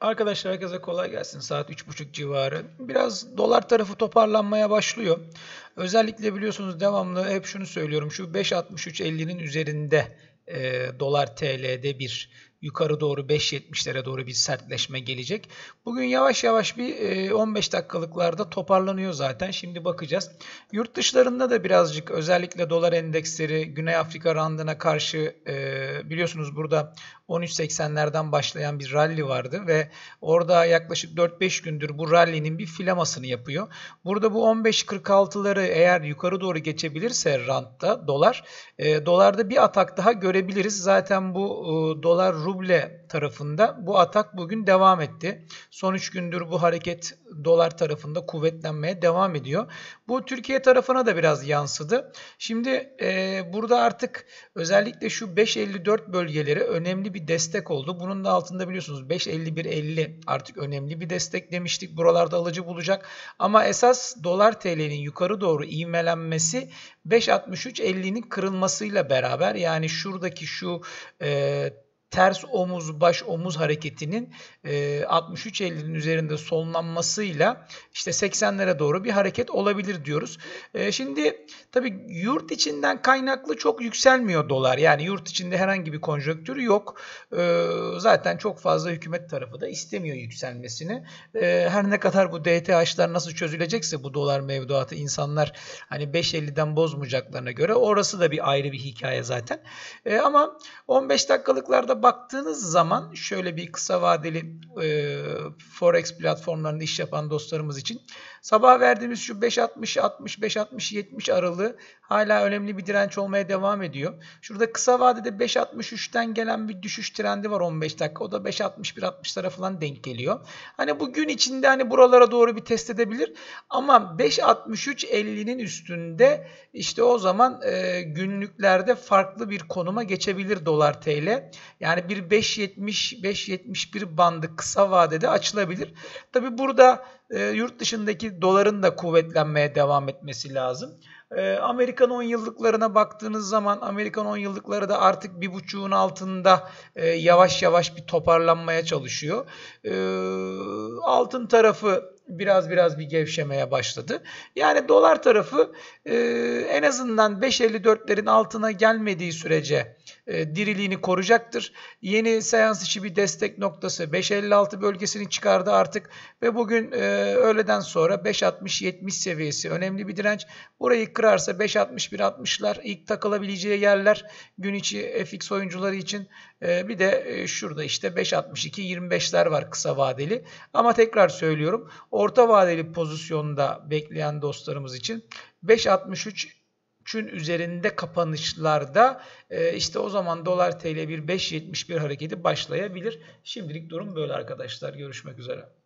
Arkadaşlar herkese kolay gelsin. Saat 3.30 civarı. Biraz dolar tarafı toparlanmaya başlıyor. Özellikle biliyorsunuz devamlı hep şunu söylüyorum. Şu 5.63.50'nin üzerinde e, dolar TL'de bir yukarı doğru 5.70'lere doğru bir sertleşme gelecek. Bugün yavaş yavaş bir 15 e, dakikalıklarda toparlanıyor zaten. Şimdi bakacağız. Yurt dışlarında da birazcık özellikle dolar endeksleri Güney Afrika randına karşı e, biliyorsunuz burada 13.80'lerden başlayan bir rally vardı ve orada yaklaşık 4-5 gündür bu rallinin bir filamasını yapıyor. Burada bu 15.46'ları eğer yukarı doğru geçebilirse rantta dolar, e, dolarda bir atak daha görebiliriz. Zaten bu dolar ruble tarafında bu atak bugün devam etti. Son 3 gündür bu hareket dolar tarafında kuvvetlenmeye devam ediyor. Bu Türkiye tarafına da biraz yansıdı. Şimdi e, burada artık özellikle şu 5.54 bölgeleri önemli bir destek oldu. Bunun da altında biliyorsunuz 5.51.50 artık önemli bir destek demiştik. Buralarda alıcı bulacak. Ama esas dolar TL'nin yukarı doğru ivmelenmesi 5.63.50'nin kırılmasıyla beraber yani şuradaki şu e, ters omuz baş omuz hareketinin e, 63.50'nin üzerinde sonlanmasıyla işte 80'lere doğru bir hareket olabilir diyoruz. E, şimdi tabii yurt içinden kaynaklı çok yükselmiyor dolar. Yani yurt içinde herhangi bir konjonktür yok. E, zaten çok fazla hükümet tarafı da istemiyor yükselmesini. E, her ne kadar bu DTH'lar nasıl çözülecekse bu dolar mevduatı insanlar hani 5.50'den bozmayacaklarına göre orası da bir ayrı bir hikaye zaten. E, ama 15 dakikalıklarda baktığınız zaman şöyle bir kısa vadeli e, forex platformlarında iş yapan dostlarımız için sabah verdiğimiz şu 5.60 65 560 70 aralığı hala önemli bir direnç olmaya devam ediyor. Şurada kısa vadede 5.63'ten gelen bir düşüş trendi var 15 dakika. O da 5.61 60'lara falan denk geliyor. Hani bugün içinde hani buralara doğru bir test edebilir ama 5.63 50'nin üstünde işte o zaman e, günlüklerde farklı bir konuma geçebilir dolar TL. Yani yani bir 5.70-5.71 bandı kısa vadede açılabilir. Tabi burada e, yurt dışındaki doların da kuvvetlenmeye devam etmesi lazım. E, Amerikan 10 yıllıklarına baktığınız zaman Amerikan 10 yıllıkları da artık 1.5'un altında e, yavaş yavaş bir toparlanmaya çalışıyor. E, altın tarafı biraz biraz bir gevşemeye başladı. Yani dolar tarafı e, en azından 5.54'lerin altına gelmediği sürece e, diriliğini koruyacaktır. Yeni seans içi bir destek noktası 5.56 bölgesini çıkardı artık ve bugün e, öğleden sonra 5.60-70 seviyesi önemli bir direnç. Burayı kırarsa 5.61-60'lar ilk takılabileceği yerler gün içi FX oyuncuları için. E, bir de e, şurada işte 5.62-25'ler var kısa vadeli. Ama tekrar söylüyorum o Orta vadeli pozisyonda bekleyen dostlarımız için 5.63'ün üzerinde kapanışlarda e, işte o zaman dolar TL bir 5.71 hareketi başlayabilir. Şimdilik durum böyle arkadaşlar. Görüşmek üzere.